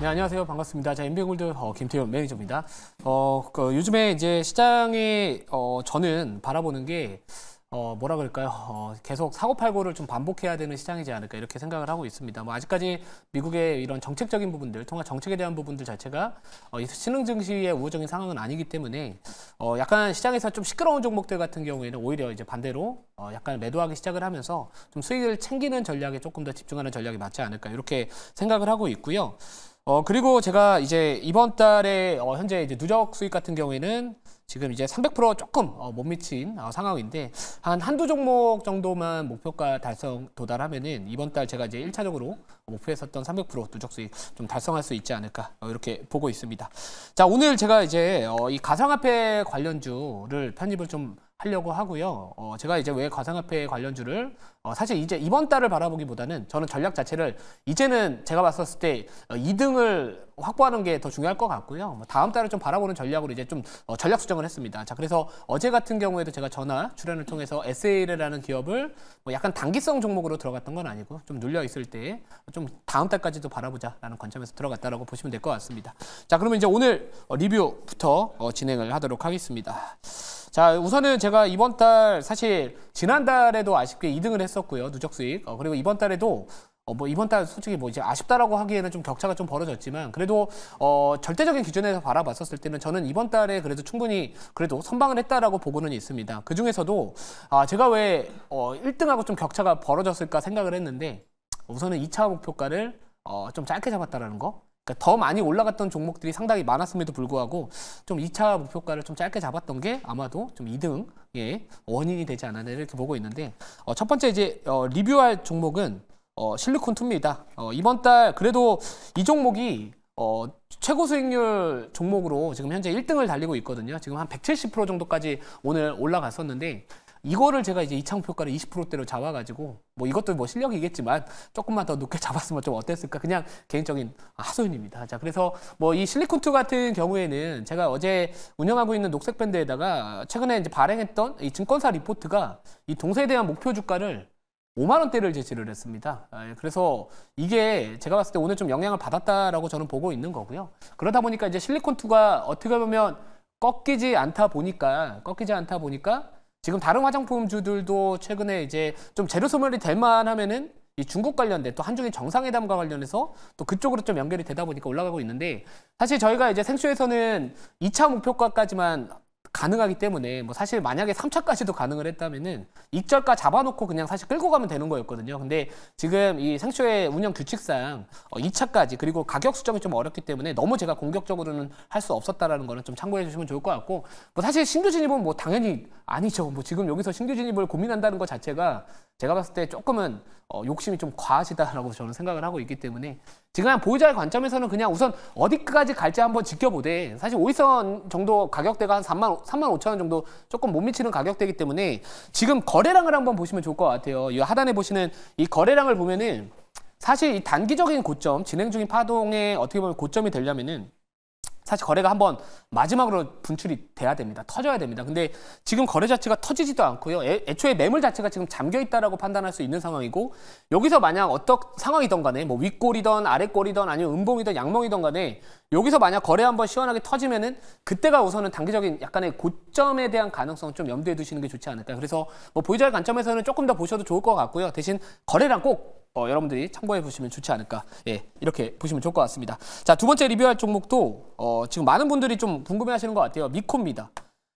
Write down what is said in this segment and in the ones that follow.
네, 안녕하세요. 반갑습니다. 자, 인비골드 어, 김태현 매니저입니다. 어, 그, 요즘에 이제 시장에 어, 저는 바라보는 게 어, 뭐라 그럴까요? 어, 계속 사고팔고를 좀 반복해야 되는 시장이지 않을까 이렇게 생각을 하고 있습니다. 뭐 아직까지 미국의 이런 정책적인 부분들, 통화 정책에 대한 부분들 자체가 어, 신흥 증시의 우호적인 상황은 아니기 때문에 어, 약간 시장에서 좀 시끄러운 종목들 같은 경우에는 오히려 이제 반대로 어, 약간 매도하기 시작을 하면서 좀 수익을 챙기는 전략에 조금 더 집중하는 전략이 맞지 않을까 이렇게 생각을 하고 있고요. 어, 그리고 제가 이제 이번 달에 어, 현재 이제 누적 수익 같은 경우에는 지금 이제 300% 조금 어, 못 미친 어, 상황인데 한 한두 종목 정도만 목표가 달성 도달하면은 이번 달 제가 이제 1차적으로 목표했었던 300% 누적 수익 좀 달성할 수 있지 않을까 어, 이렇게 보고 있습니다. 자 오늘 제가 이제 어, 이 가상화폐 관련주를 편입을 좀 하려고 하고요. 어, 제가 이제 왜 가상화폐 관련주를 어, 사실 이제 이번 달을 바라보기보다는 저는 전략 자체를 이제는 제가 봤었을 때 2등을 어, 확보하는 게 더 중요할 것 같고요. 뭐 다음 달을 좀 바라보는 전략으로 이제 좀 어, 전략 수정을 했습니다. 자, 그래서 어제 같은 경우에도 제가 전화 출연을 통해서 SA라는 기업을 뭐 약간 단기성 종목으로 들어갔던 건 아니고 좀 눌려 있을 때 좀 다음 달까지도 바라보자라는 관점에서 들어갔다라고 보시면 될 것 같습니다. 자, 그러면 이제 오늘 어, 리뷰부터 어, 진행을 하도록 하겠습니다. 자 우선은 제가 이번 달 사실 지난달에도 아쉽게 2등을 했었고요 누적 수익 어, 그리고 이번 달에도 어, 뭐 이번 달 솔직히 뭐 이제 아쉽다라고 하기에는 좀 격차가 좀 벌어졌지만 그래도 어, 절대적인 기준에서 바라봤었을 때는 저는 이번 달에 그래도 충분히 그래도 선방을 했다라고 보고는 있습니다. 그 중에서도 아, 제가 왜 어, 1등하고 좀 격차가 벌어졌을까 생각을 했는데 우선은 2차 목표가를 어, 좀 짧게 잡았다라는 거. 그러니까 더 많이 올라갔던 종목들이 상당히 많았음에도 불구하고 좀 2차 목표가를 좀 짧게 잡았던 게 아마도 좀 2등의 원인이 되지 않았나 이렇게 보고 있는데 어, 첫 번째 이제 어, 리뷰할 종목은 어, 실리콘 투입니다. 어, 이번 달 그래도 이 종목이 어, 최고 수익률 종목으로 지금 현재 1등을 달리고 있거든요. 지금 한 170% 정도까지 오늘 올라갔었는데 이거를 제가 이제 이창표가를 20%대로 잡아가지고 뭐 이것도 뭐 실력이겠지만 조금만 더 높게 잡았으면 좀 어땠을까 그냥 개인적인 하소연입니다. 자 그래서 뭐 이 실리콘투 같은 경우에는 제가 어제 운영하고 있는 녹색밴드에다가 최근에 이제 발행했던 이 증권사 리포트가 이 동세에 대한 목표 주가를 5만 원대를 제시를 했습니다. 아, 예, 그래서 이게 제가 봤을 때 오늘 좀 영향을 받았다라고 저는 보고 있는 거고요. 그러다 보니까 이제 실리콘2가 어떻게 보면 꺾이지 않다 보니까 꺾이지 않다 보니까 지금 다른 화장품주들도 최근에 이제 좀 재료 소멸이 될 만하면은 이 중국 관련된 또 한중일 정상회담과 관련해서 또 그쪽으로 좀 연결이 되다 보니까 올라가고 있는데 사실 저희가 이제 생수에서는 2차 목표가까지만 가능하기 때문에 뭐 사실 만약에 3차까지도 가능을 했다면은 2절까 잡아놓고 그냥 사실 끌고 가면 되는 거였거든요. 근데 지금 이 상초의 운영 규칙상 2차까지 어, 그리고 가격 수정이 좀 어렵기 때문에 너무 제가 공격적으로는 할 수 없었다라는 거는 좀 참고해 주시면 좋을 것 같고 뭐 사실 신규 진입은 뭐 당연히 아니죠. 뭐 지금 여기서 신규 진입을 고민한다는 것 자체가 제가 봤을 때 조금은 어, 욕심이 좀 과하시다라고 저는 생각을 하고 있기 때문에 지금 보유자의 관점에서는 그냥 우선 어디까지 갈지 한번 지켜보되 사실 오이선 정도 가격대가 한 3만, 3만 5천 원 정도 조금 못 미치는 가격대이기 때문에 지금 거래량을 한번 보시면 좋을 것 같아요. 이 하단에 보시는 이 거래량을 보면은 사실 이 단기적인 고점, 진행 중인 파동의 어떻게 보면 고점이 되려면은 사실 거래가 한번 마지막으로 분출이 돼야 됩니다. 터져야 됩니다. 근데 지금 거래 자체가 터지지도 않고요. 애, 애초에 매물 자체가 지금 잠겨 있다라고 판단할 수 있는 상황이고 여기서 만약 어떤 상황이던 간에 뭐 윗골이던 아랫골이던 아니면 음봉이던 양봉이던 간에 여기서 만약 거래 한번 시원하게 터지면은 그때가 우선은 단기적인 약간의 고점에 대한 가능성 좀 염두에 두시는 게 좋지 않을까. 그래서 뭐 보유자의 관점에서는 조금 더 보셔도 좋을 것 같고요. 대신 거래랑 꼭 어, 여러분들이 참고해 보시면 좋지 않을까 예, 이렇게 보시면 좋을 것 같습니다 자두 번째 리뷰할 종목도 어, 지금 많은 분들이 좀 궁금해 하시는 것 같아요 미코입니다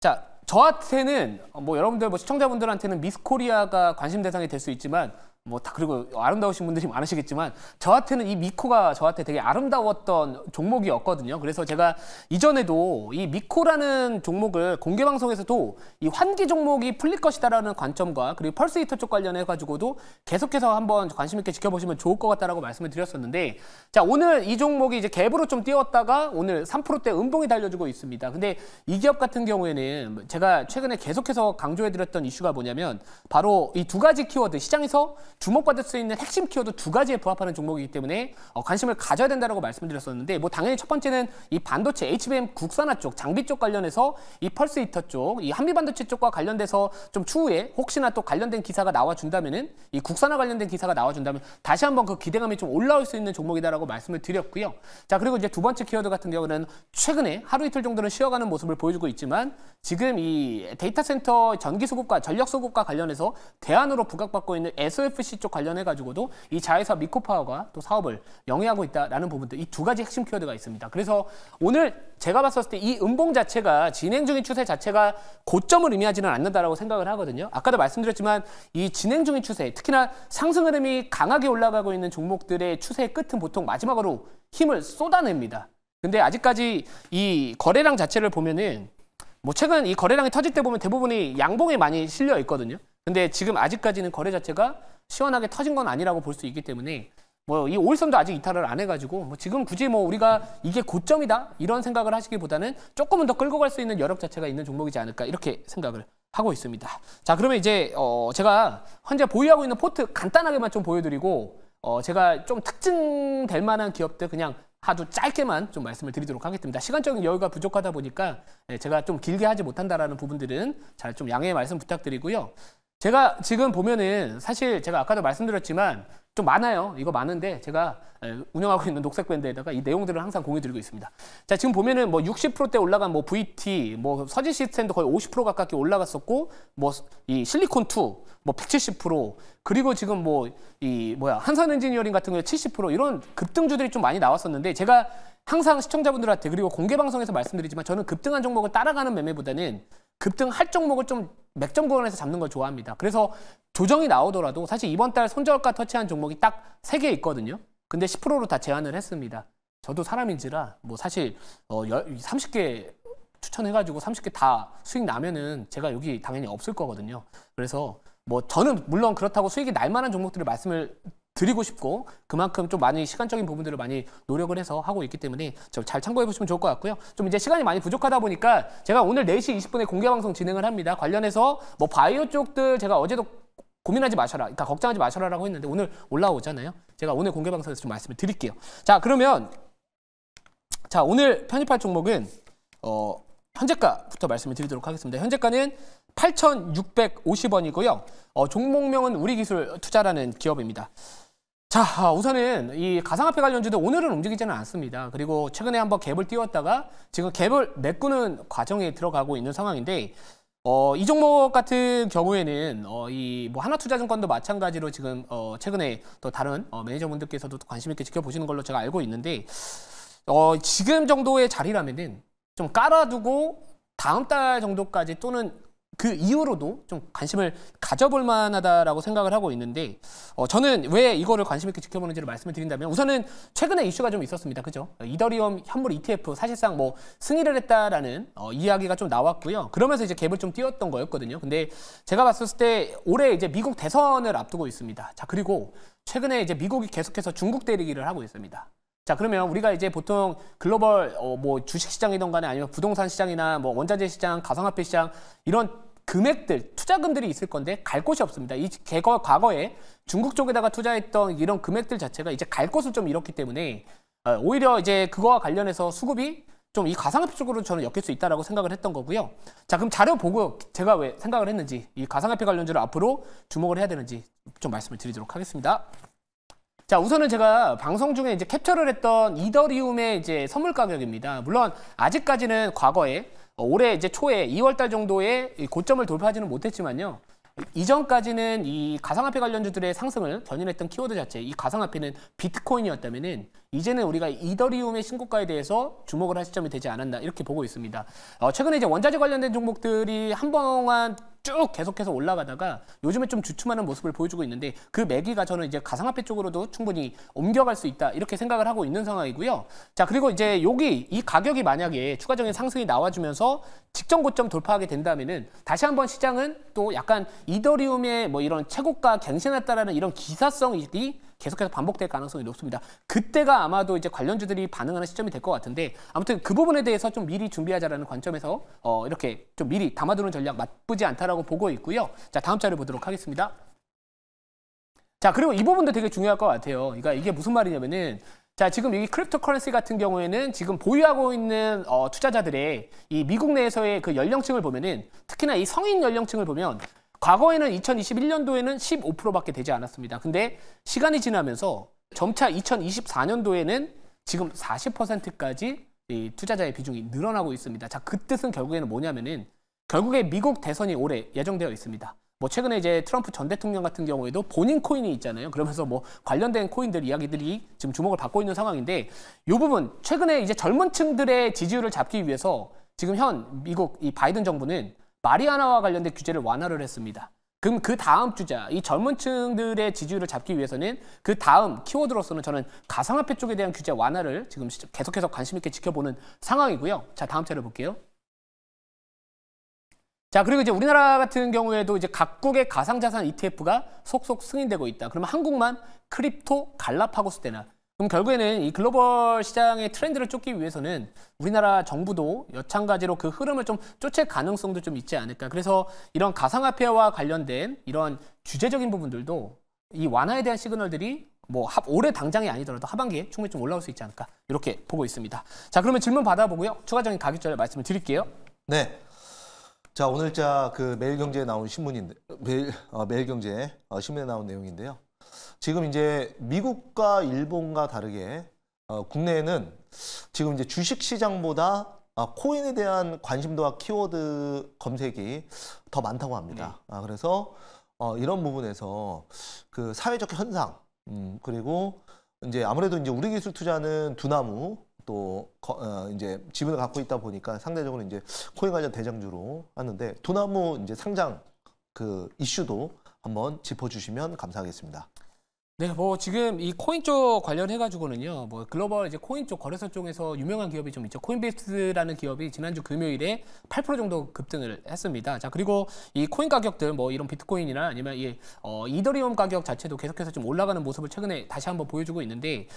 자 저한테는 어, 뭐 여러분들 뭐 시청자분들한테는 미스코리아가 관심 대상이 될 수 있지만 뭐다 그리고 아름다우신 분들이 많으시겠지만 저한테는 이 미코가 저한테 되게 아름다웠던 종목이었거든요. 그래서 제가 이전에도 이 미코라는 종목을 공개 방송에서도 이 환기 종목이 풀릴 것이다라는 관점과 그리고 펄스 히터 쪽 관련해 가지고도 계속해서 한번 관심 있게 지켜보시면 좋을 것 같다라고 말씀을 드렸었는데 자 오늘 이 종목이 이제 갭으로 좀 뛰었다가 오늘 3%대 음봉이 달려주고 있습니다. 근데 이 기업 같은 경우에는 제가 최근에 계속해서 강조해드렸던 이슈가 뭐냐면 바로 이 두 가지 키워드 시장에서 주목받을 수 있는 핵심 키워드 두 가지에 부합하는 종목이기 때문에 어, 관심을 가져야 된다고 말씀드렸었는데 뭐 당연히 첫 번째는 이 반도체 HBM 국산화 쪽 장비 쪽 관련해서 이 펄스 히터 쪽이 한미 반도체 쪽과 관련돼서 좀 추후에 혹시나 또 관련된 기사가 나와준다면은 이 국산화 관련된 기사가 나와준다면 다시 한번 그 기대감이 좀 올라올 수 있는 종목이다라고 말씀을 드렸고요. 자 그리고 이제 두 번째 키워드 같은 경우는 최근에 하루 이틀 정도는 쉬어가는 모습을 보여주고 있지만 지금 이 데이터 센터 전기 수급과 전력 수급과 관련해서 대안으로 부각받고 있는 s f c PVC 쪽 관련해 가지고도 이 자회사 미코파워가 또 사업을 영위하고 있다라는 부분들 이 두 가지 핵심 키워드가 있습니다. 그래서 오늘 제가 봤었을 때 이 음봉 자체가 진행 중인 추세 자체가 고점을 의미하지는 않는다라고 생각을 하거든요. 아까도 말씀드렸지만 이 진행 중인 추세, 특히나 상승 흐름이 강하게 올라가고 있는 종목들의 추세의 끝은 보통 마지막으로 힘을 쏟아냅니다. 근데 아직까지 이 거래량 자체를 보면은 뭐 최근 이 거래량이 터질 때 보면 대부분이 양봉에 많이 실려 있거든요. 근데 지금 아직까지는 거래 자체가 시원하게 터진 건 아니라고 볼 수 있기 때문에 뭐이 올선도 아직 이탈을 안 해가지고 뭐 지금 굳이 뭐 우리가 이게 고점이다 이런 생각을 하시기보다는 조금은 더 끌고 갈 수 있는 여력 자체가 있는 종목이지 않을까 이렇게 생각을 하고 있습니다. 자 그러면 이제 어 제가 현재 보유하고 있는 포트 간단하게만 좀 보여드리고 어 제가 좀 특징될 만한 기업들 그냥 하도 짧게만 좀 말씀을 드리도록 하겠습니다. 시간적인 여유가 부족하다 보니까 네, 제가 좀 길게 하지 못한다라는 부분들은 잘 좀 양해 말씀 부탁드리고요. 제가 지금 보면은 사실 제가 아까도 말씀드렸지만 좀 많아요. 이거 많은데 제가 운영하고 있는 녹색 밴드에다가 이 내용들을 항상 공유드리고 있습니다. 자, 지금 보면은 뭐 60%대 올라간 뭐 VT, 뭐 서지 시스템도 거의 50% 가깝게 올라갔었고 뭐 이 실리콘 2, 뭐170% 그리고 지금 뭐 이 뭐야 한산 엔지니어링 같은 경70% 이런 급등주들이 좀 많이 나왔었는데 제가 항상 시청자분들한테 그리고 공개 방송에서 말씀드리지만 저는 급등한 종목을 따라가는 매매보다는 급등할 종목을 좀 맥점 구간에서 잡는 걸 좋아합니다. 그래서 조정이 나오더라도 사실 이번 달손절과 터치한 종목이 딱3개 있거든요. 근데 10%로 다 제한을 했습니다. 저도 사람인지라 뭐 사실 어 30개 추천해가지고 30개 다 수익 나면은 제가 여기 당연히 없을 거거든요. 그래서 뭐 저는 물론 그렇다고 수익이 날 만한 종목들을 말씀을 드리고 싶고 그만큼 좀 많이 시간적인 부분들을 많이 노력을 해서 하고 있기 때문에 좀잘 참고해 보시면 좋을 것 같고요. 좀 이제 시간이 많이 부족하다 보니까 제가 오늘 4시 20분에 공개 방송 진행을 합니다. 관련해서 뭐 바이오 쪽들 제가 어제도 고민하지 마셔라. 그러니까 걱정하지 마셔라라고 했는데 오늘 올라오잖아요. 제가 오늘 공개 방송에서 좀 말씀을 드릴게요. 자, 그러면 자, 오늘 편입할 종목은 어 현재가부터 말씀을 드리도록 하겠습니다. 현재가는 8,650원이고요. 어, 종목명은 우리기술 투자라는 기업입니다. 자, 어, 우선은 이 가상화폐 관련주들 오늘은 움직이지는 않습니다. 그리고 최근에 한번 갭을 띄웠다가 지금 갭을 메꾸는 과정에 들어가고 있는 상황인데 어, 이 종목 같은 경우에는 어, 이 뭐 하나투자증권도 마찬가지로 지금 어, 최근에 또 다른 어, 매니저분들께서도 관심 있게 지켜보시는 걸로 제가 알고 있는데 어, 지금 정도의 자리라면은 좀 깔아두고 다음 달 정도까지 또는 그 이후로도 좀 관심을 가져볼 만하다라고 생각을 하고 있는데 어, 저는 왜 이거를 관심 있게 지켜보는지를 말씀을 드린다면 우선은 최근에 이슈가 좀 있었습니다. 그죠? 이더리움 현물 ETF 사실상 뭐 승인을 했다라는 어, 이야기가 좀 나왔고요. 그러면서 이제 갭을 좀 띄웠던 거였거든요. 근데 제가 봤을 때 올해 이제 미국 대선을 앞두고 있습니다. 자, 그리고 최근에 이제 미국이 계속해서 중국 대리기를 하고 있습니다. 자 그러면 우리가 이제 보통 글로벌 어, 뭐 주식 시장이던 간에 아니면 부동산 시장이나 뭐 원자재 시장, 가상화폐 시장 이런 금액들, 투자금들이 있을 건데 갈 곳이 없습니다. 이 개거, 과거에 중국 쪽에다가 투자했던 이런 금액들 자체가 이제 갈 곳을 좀 잃었기 때문에 어, 오히려 이제 그거와 관련해서 수급이 좀 이 가상화폐 쪽으로 저는 엮일 수 있다라고 생각을 했던 거고요. 자, 그럼 자료 보고 제가 왜 생각을 했는지 이 가상화폐 관련주를 앞으로 주목을 해야 되는지 좀 말씀을 드리도록 하겠습니다. 자, 우선은 제가 방송 중에 이제 캡처를 했던 이더리움의 이제 선물 가격입니다. 물론 아직까지는 과거에 어, 올해 이제 초에 2월달 정도에 고점을 돌파하지는 못했지만요. 이전까지는 이 가상화폐 관련주들의 상승을 견인했던 키워드 자체, 이 가상화폐는 비트코인이었다면은 이제는 우리가 이더리움의 신고가에 대해서 주목을 할 시점이 되지 않았나 이렇게 보고 있습니다. 어, 최근에 이제 원자재 관련된 종목들이 한 번만 쭉 계속해서 올라가다가 요즘에 좀 주춤하는 모습을 보여주고 있는데 그 매기가 저는 이제 가상화폐 쪽으로도 충분히 옮겨갈 수 있다 이렇게 생각을 하고 있는 상황이고요. 자 그리고 이제 여기 이 가격이 만약에 추가적인 상승이 나와주면서 직전 고점 돌파하게 된다면은 다시 한번 시장은 또 약간 이더리움의 뭐 이런 최고가 갱신했다라는 이런 기사성이 계속해서 반복될 가능성이 높습니다. 그때가 아마도 이제 관련주들이 반응하는 시점이 될 것 같은데 아무튼 그 부분에 대해서 좀 미리 준비하자라는 관점에서 어, 이렇게 좀 미리 담아두는 전략 나쁘지 않다라고 보고 있고요. 자 다음 자료 보도록 하겠습니다. 자 그리고 이 부분도 되게 중요할 것 같아요. 그러니까 이게 무슨 말이냐면은 자 지금 여기 크립토 커런시 같은 경우에는 지금 보유하고 있는 어, 투자자들의 이 미국 내에서의 그 연령층을 보면은 특히나 이 성인 연령층을 보면 과거에는 2021년도에는 15%밖에 되지 않았습니다. 근데 시간이 지나면서 점차 2024년도에는 지금 40%까지 이 투자자의 비중이 늘어나고 있습니다. 자, 그 뜻은 결국에는 뭐냐면은 결국에 미국 대선이 올해 예정되어 있습니다. 뭐 최근에 이제 트럼프 전 대통령 같은 경우에도 본인 코인이 있잖아요. 그러면서 뭐 관련된 코인들 이야기들이 지금 주목을 받고 있는 상황인데 이 부분 최근에 이제 젊은 층들의 지지율을 잡기 위해서 지금 현 미국 이 바이든 정부는 마리아나와 관련된 규제를 완화를 했습니다. 그럼 그 다음 주자, 이 젊은 층들의 지지율을 잡기 위해서는 그 다음 키워드로서는 저는 가상화폐 쪽에 대한 규제 완화를 지금 계속해서 관심 있게 지켜보는 상황이고요. 자, 다음 차를 볼게요. 자, 그리고 이제 우리나라 같은 경우에도 이제 각국의 가상자산 ETF가 속속 승인되고 있다. 그러면 한국만 크립토 갈라파고스 때나 그럼 결국에는 이 글로벌 시장의 트렌드를 쫓기 위해서는 우리나라 정부도 여찬가지로 그 흐름을 좀 쫓을 가능성도 좀 있지 않을까. 그래서 이런 가상화폐와 관련된 이런 주제적인 부분들도 이 완화에 대한 시그널들이 뭐 합, 올해 당장이 아니더라도 하반기에 충분히 좀 올라올 수 있지 않을까 이렇게 보고 있습니다. 자 그러면 질문 받아보고요. 추가적인 가격 전략 말씀을 드릴게요. 네. 자 오늘자 그 매일경제에 나온 신문인데 매일 어, 매일경제 어, 신문에 나온 내용인데요. 지금 이제 미국과 일본과 다르게 어, 국내에는 지금 이제 주식 시장보다 아, 코인에 대한 관심도와 키워드 검색이 더 많다고 합니다. 네. 아, 그래서 어, 이런 부분에서 그 사회적 현상 음, 그리고 이제 아무래도 이제 우리 기술 투자는 두나무 또 거, 어, 이제 지분을 갖고 있다 보니까 상대적으로 이제 코인 관련 대장주로 하는데 두나무 이제 상장 그 이슈도 한번 짚어주시면 감사하겠습니다. 네, 뭐 지금 이 코인 쪽 관련해 가지고는요. 뭐 글로벌 이제 코인 쪽 거래소 쪽에서 유명한 기업이 좀 있죠. 코인베이스라는 기업이 지난주 금요일에 8% 정도 급등을 했습니다. 자, 그리고 이 코인 가격들 뭐 이런 비트코인이나 아니면 이 어, 이더리움 가격 자체도 계속해서 좀 올라가는 모습을 최근에 다시 한번 보여주고 있는데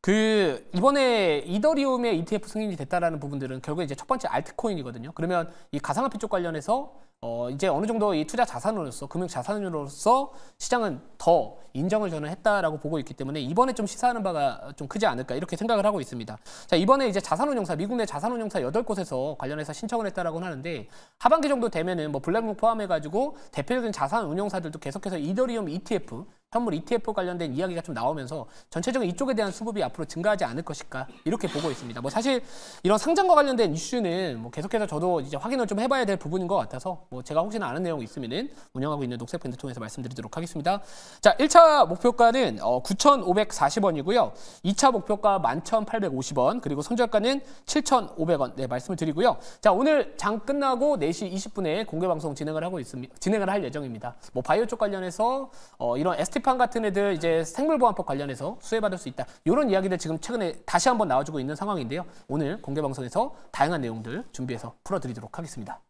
그 이번에 이더리움의 ETF 승인이 됐다라는 부분들은 결국 이제 첫 번째 알트코인이거든요. 그러면 이 가상화폐 쪽 관련해서 어, 이제 어느 정도 이 투자 자산으로서 금융 자산으로서 시장은 더 인정을 저는 했다라고 보고 있기 때문에 이번에 좀 시사하는 바가 좀 크지 않을까 이렇게 생각을 하고 있습니다. 자, 이번에 이제 자산운용사 미국 내 자산운용사 8 곳에서 관련해서 신청을 했다라고 하는데 하반기 정도 되면은 뭐 블랙록 포함해 가지고 대표적인 자산운용사들도 계속해서 이더리움 ETF 현물 ETF 관련된 이야기가 좀 나오면서 전체적인 이쪽에 대한 수급이 앞으로 증가하지 않을 것일까 이렇게 보고 있습니다. 뭐 사실 이런 상장과 관련된 이슈는 뭐 계속해서 저도 이제 확인을 좀 해봐야 될 부분인 것 같아서 뭐 제가 혹시나 아는 내용이 있으면은 운영하고 있는 녹색펀드 통해서 말씀드리도록 하겠습니다. 자, 1차 목표가는 어 9,540원이고요. 2차 목표가 11,850원 그리고 손절가는 7,500원 네 말씀을 드리고요. 자, 오늘 장 끝나고 4시 20분에 공개 방송 진행을 하고 있습니다. 진행을 할 예정입니다. 뭐 바이오 쪽 관련해서 어 이런 에스 스티판 같은 애들 이제 생물보안법 관련해서 수혜받을 수 있다. 이런 이야기들 지금 최근에 다시 한번 나와주고 있는 상황인데요. 오늘 공개 방송에서 다양한 내용들 준비해서 풀어드리도록 하겠습니다.